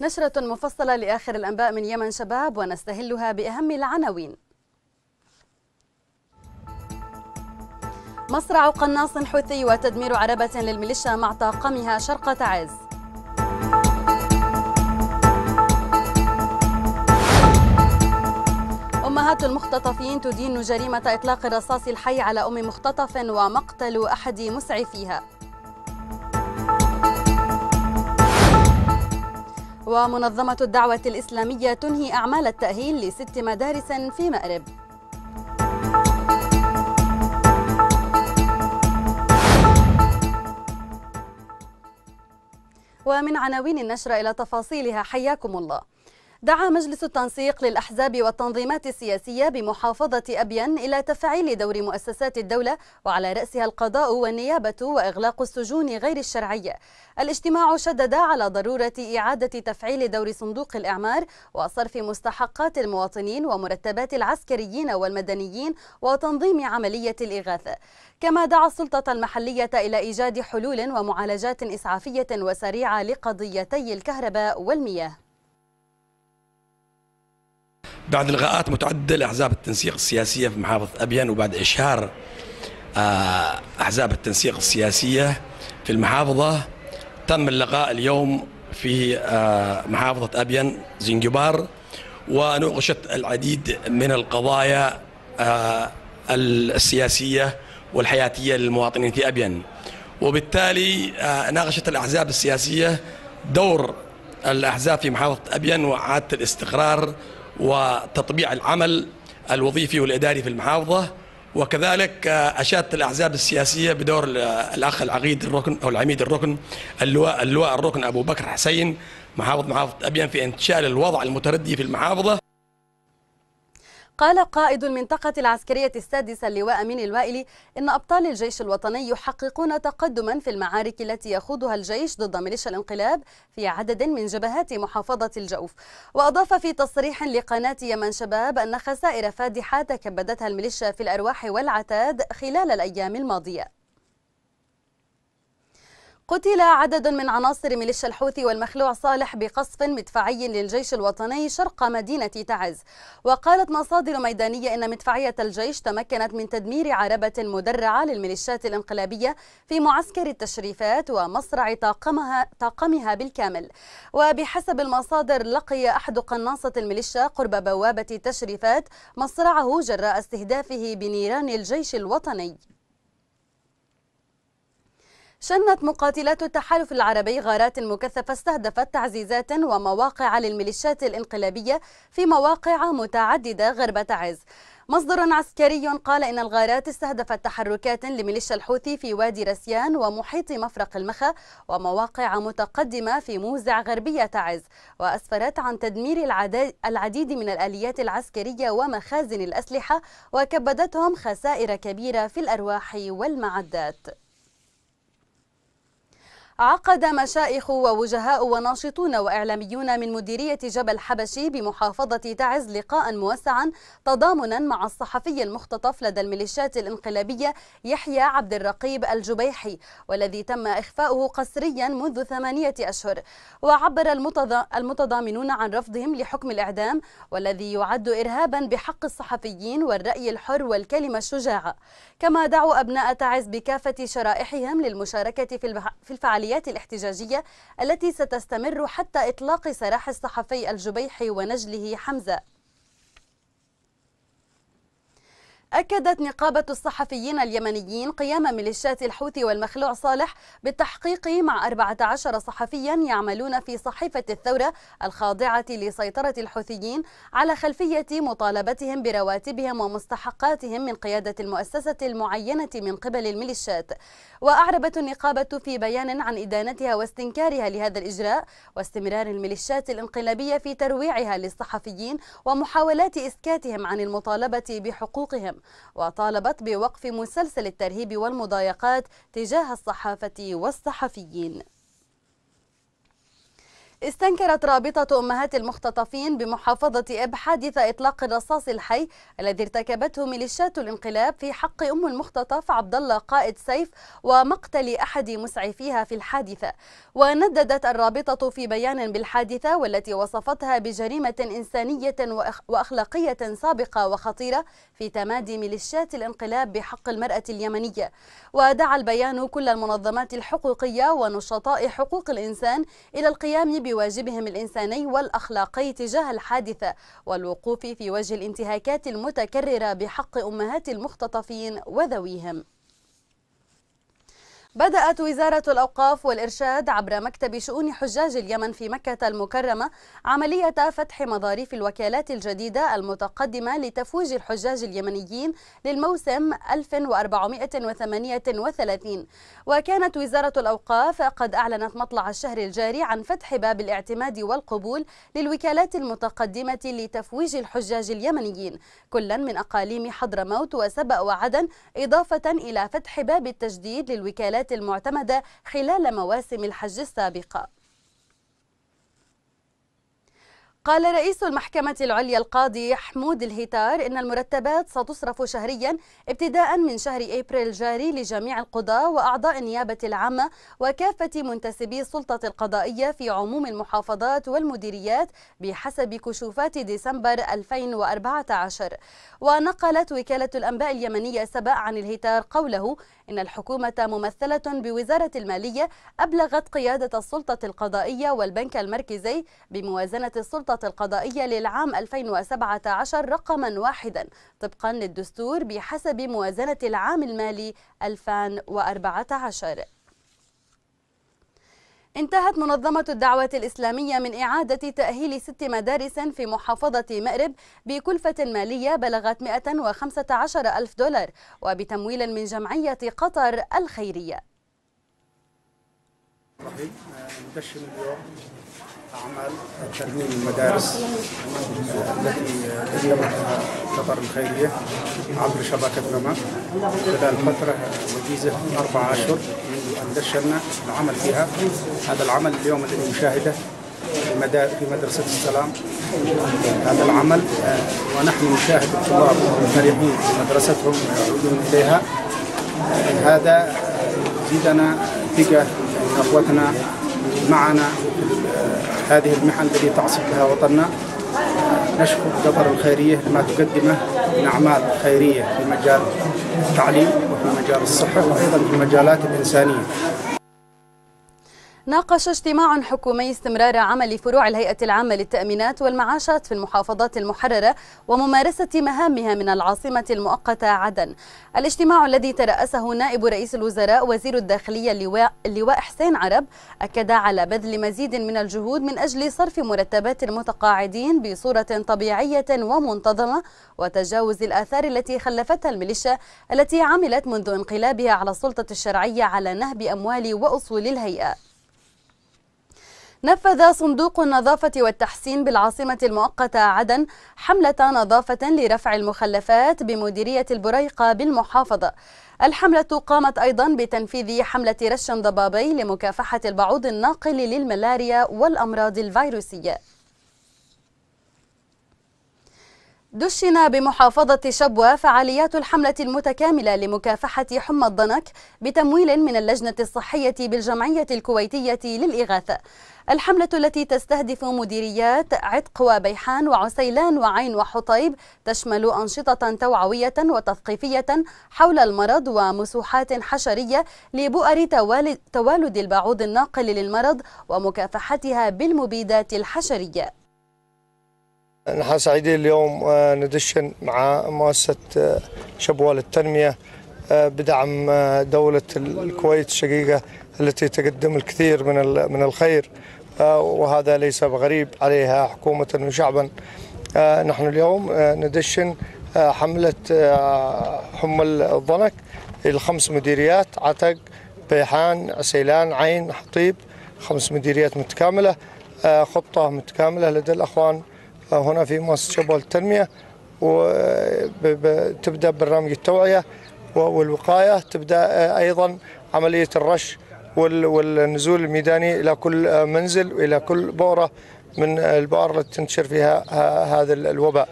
نشرة مفصلة لآخر الأنباء من يمن شباب ونستهلها بأهم العناوين مصرع قناص حوثي وتدمير عربة للميليشيا مع طاقمها شرق تعز أمهات المختطفين تدين جريمة إطلاق الرصاص الحي على أم مختطف ومقتل أحد مسعفيها ومنظمة الدعوة الإسلامية تنهي أعمال التأهيل لست مدارس في مأرب ومن عناوين النشرة إلى تفاصيلها حياكم الله دعا مجلس التنسيق للأحزاب والتنظيمات السياسية بمحافظة أبين إلى تفعيل دور مؤسسات الدولة وعلى رأسها القضاء والنيابة وإغلاق السجون غير الشرعية الاجتماع شدد على ضرورة إعادة تفعيل دور صندوق الإعمار وصرف مستحقات المواطنين ومرتبات العسكريين والمدنيين وتنظيم عملية الإغاثة كما دعا السلطة المحلية إلى إيجاد حلول ومعالجات إسعافية وسريعة لقضيتي الكهرباء والمياه بعد إلغاءات متعددة لأحزاب التنسيق السياسية في محافظة أبيان وبعد إشهار آه، أحزاب التنسيق السياسية في المحافظة تم اللقاء اليوم في آه، محافظة أبين زنجبار ونوقشت العديد من القضايا آه، السياسية والحياتية للمواطنين في أبين وبالتالي ناقشت الأحزاب السياسية دور الأحزاب في محافظة أبين وإعادة الاستقرار وتطبيع العمل الوظيفي والإداري في المحافظة وكذلك آه، أشادت الأحزاب السياسية بدور الأخ العقيد الركن أو العميد الركن اللواء, اللواء الركن أبو بكر حسين محافظ محافظة أبيان في انتشال الوضع المتردي في المحافظة قال قائد المنطقة العسكرية السادسة اللواء أمين الوائلي إن أبطال الجيش الوطني يحققون تقدما في المعارك التي يخوضها الجيش ضد ميليشيا الانقلاب في عدد من جبهات محافظة الجوف وأضاف في تصريح لقناة يمن شباب أن خسائر فادحة تكبدتها الميليشيا في الأرواح والعتاد خلال الأيام الماضية قتل عدد من عناصر ميليشيا الحوثي والمخلوع صالح بقصف مدفعي للجيش الوطني شرق مدينة تعز وقالت مصادر ميدانية إن مدفعية الجيش تمكنت من تدمير عربة مدرعة للميليشيات الانقلابية في معسكر التشريفات ومصرع طاقمها, طاقمها بالكامل وبحسب المصادر لقي أحد قناصة الميليشيا قرب بوابة التشريفات مصرعه جراء استهدافه بنيران الجيش الوطني شنت مقاتلات التحالف العربي غارات مكثفة استهدفت تعزيزات ومواقع للميليشيات الانقلابية في مواقع متعددة غرب تعز مصدر عسكري قال إن الغارات استهدفت تحركات لميليشيا الحوثي في وادي رسيان ومحيط مفرق المخا ومواقع متقدمة في موزع غربية تعز وأسفرت عن تدمير العديد من الآليات العسكرية ومخازن الأسلحة وكبدتهم خسائر كبيرة في الأرواح والمعدات عقد مشائخ ووجهاء وناشطون وإعلاميون من مديرية جبل حبشي بمحافظة تعز لقاء موسعا تضامنا مع الصحفي المختطف لدى الميليشيات الانقلابية يحيى عبد الرقيب الجبيحي والذي تم إخفاؤه قسريا منذ ثمانية أشهر وعبر المتضامنون عن رفضهم لحكم الإعدام والذي يعد إرهابا بحق الصحفيين والرأي الحر والكلمة الشجاعة كما دعوا أبناء تعز بكافة شرائحهم للمشاركة في الفعاليات العمليات الاحتجاجية التي ستستمر حتى إطلاق سراح الصحفي الجبيحي ونجله حمزة أكدت نقابة الصحفيين اليمنيين قيام ميليشيات الحوثي والمخلوع صالح بالتحقيق مع 14 صحفيا يعملون في صحيفة الثورة الخاضعة لسيطرة الحوثيين على خلفية مطالبتهم برواتبهم ومستحقاتهم من قيادة المؤسسة المعينة من قبل الميليشيات وأعربت النقابة في بيان عن إدانتها واستنكارها لهذا الإجراء واستمرار الميليشيات الانقلابية في ترويعها للصحفيين ومحاولات إسكاتهم عن المطالبة بحقوقهم وطالبت بوقف مسلسل الترهيب والمضايقات تجاه الصحافة والصحفيين استنكرت رابطة أمهات المختطفين بمحافظة إب حادث إطلاق الرصاص الحي الذي ارتكبته ميليشيات الانقلاب في حق أم المختطف عبد الله قائد سيف ومقتل أحد مسعفيها في الحادثة ونددت الرابطة في بيان بالحادثة والتي وصفتها بجريمة إنسانية وأخلاقية سابقة وخطيرة في تمادي ميليشيات الانقلاب بحق المرأة اليمنية ودعا البيان كل المنظمات الحقوقية ونشطاء حقوق الإنسان إلى القيام ب بواجبهم الإنساني والأخلاقي تجاه الحادثة والوقوف في وجه الانتهاكات المتكررة بحق أمهات المختطفين وذويهم بدأت وزارة الأوقاف والإرشاد عبر مكتب شؤون حجاج اليمن في مكة المكرمة عملية فتح مظاريف الوكالات الجديدة المتقدمة لتفويج الحجاج اليمنيين للموسم 1438 وكانت وزارة الأوقاف قد أعلنت مطلع الشهر الجاري عن فتح باب الاعتماد والقبول للوكالات المتقدمة لتفويج الحجاج اليمنيين كلا من أقاليم حضرموت وسبأ وعدن إضافة إلى فتح باب التجديد للوكالات العادات المعتمدة خلال مواسم الحج السابقة قال رئيس المحكمة العليا القاضي حمود الهتار إن المرتبات ستصرف شهريا ابتداء من شهر أبريل الجاري لجميع القضاة وأعضاء النيابة العامة وكافة منتسبي السلطة القضائية في عموم المحافظات والمديريات بحسب كشوفات ديسمبر 2014 ونقلت وكالة الأنباء اليمنية سبأ عن الهتار قوله إن الحكومة ممثلة بوزارة المالية أبلغت قيادة السلطة القضائية والبنك المركزي بموازنة السلطة السلطة القضائية للعام 2017 رقما واحدا طبقا للدستور بحسب موازنة العام المالي 2014 انتهت منظمة الدعوة الإسلامية من إعادة تأهيل ست مدارس في محافظة مأرب بكلفة مالية بلغت 115 ألف دولار وبتمويل من جمعية قطر الخيرية. طيب، أعمال ترميم المدارس التي قدمتها قطر الخيرية عبر شبكة نما خلال فترة وجيزة أربع أشهر منذ أن دشنا العمل فيها هذا العمل اليوم الذي نشاهده في مدرسة السلام هذا العمل ونحن نشاهد الطلاب الفرحين في مدرستهم يعودون إليها هذا يزيدنا ثقة إخوتنا معنا هذه المحن التي تعصف بها وطننا نشكر قطر الخيرية لما تقدمه من أعمال خيرية في مجال التعليم وفي مجال الصحة وأيضا في المجالات الإنسانية ناقش اجتماع حكومي استمرار عمل فروع الهيئة العامة للتأمينات والمعاشات في المحافظات المحررة وممارسة مهامها من العاصمة المؤقتة عدن الاجتماع الذي ترأسه نائب رئيس الوزراء وزير الداخلية اللواء, حسين عرب أكد على بذل مزيد من الجهود من أجل صرف مرتبات المتقاعدين بصورة طبيعية ومنتظمة وتجاوز الآثار التي خلفتها الميليشيا التي عملت منذ انقلابها على السلطة الشرعية على نهب أموال وأصول الهيئة نفذ صندوق النظافة والتحسين بالعاصمة المؤقتة عدن حملة نظافة لرفع المخلفات بمديرية البريقة بالمحافظة الحملة قامت أيضا بتنفيذ حملة رش ضبابي لمكافحة البعوض الناقل للملاريا والأمراض الفيروسية دشن بمحافظة شبوة فعاليات الحملة المتكاملة لمكافحة حمى الضنك بتمويل من اللجنة الصحية بالجمعية الكويتية للإغاثة الحملة التي تستهدف مديريات عتق وبيحان وعسيلان وعين وحطيب تشمل أنشطة توعوية وتثقيفية حول المرض ومسوحات حشرية لبؤر توالد البعوض الناقل للمرض ومكافحتها بالمبيدات الحشرية نحن سعيدين اليوم آه، ندشن مع مؤسسة آه، شبوة للتنمية آه، بدعم دولة الكويت الشقيقة التي تقدم الكثير من من الخير وهذا ليس بغريب عليها حكومة وشعبا نحن اليوم ندشن حملة حمى الضنك الخمس مديريات عتق بيحان عسيلان عين حطيب خمس مديريات متكاملة خطة متكاملة لدى الأخوان هنا في مؤسسه شبول التنميه وتبدا برنامج التوعيه والوقايه تبدا ايضا عمليه الرش والنزول الميداني الى كل منزل والى كل بؤره من البؤر التي تنتشر فيها هذا الوباء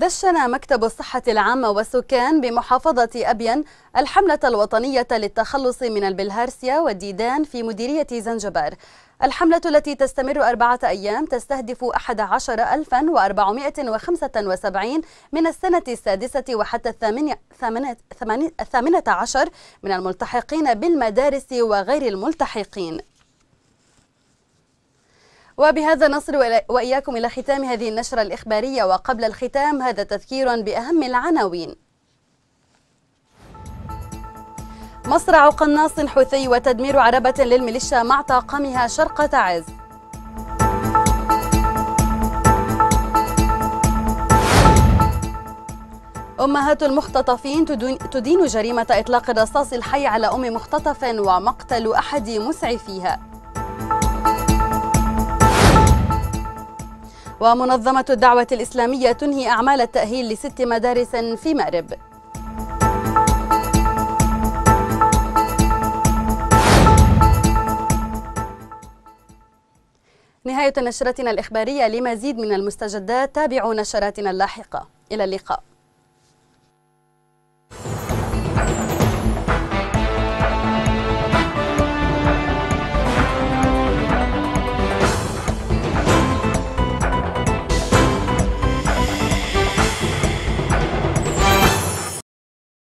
دشن مكتب الصحة العامة والسكان بمحافظة أبين الحملة الوطنية للتخلص من البلهارسيا والديدان في مديرية زنجبار الحملة التي تستمر أربعة أيام تستهدف 11475 من السنة السادسة وحتى الثامنة عشر من الملتحقين بالمدارس وغير الملتحقين وبهذا نصل وإياكم إلى ختام هذه النشرة الإخبارية وقبل الختام هذا تذكير بأهم العناوين مصرع قناص حوثي وتدمير عربة للميليشيا مع طاقمها شرق تعز أمهات المختطفين تدين جريمة إطلاق الرصاص الحي على أم مختطف ومقتل أحد مسعفيها ومنظمة الدعوة الإسلامية تنهي أعمال التأهيل لست مدارس في مأرب نهاية نشرتنا الإخبارية لمزيد من المستجدات تابعوا نشراتنا اللاحقة إلى اللقاء